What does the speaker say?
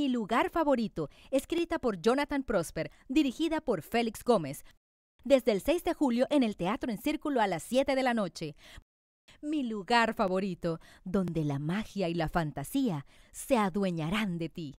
Mi lugar favorito, escrita por Jonathan Prosper, dirigida por Félix Gómez. Desde el 6 de julio en el Teatro en Círculo a las 7 de la noche. Mi lugar favorito, donde la magia y la fantasía se adueñarán de ti.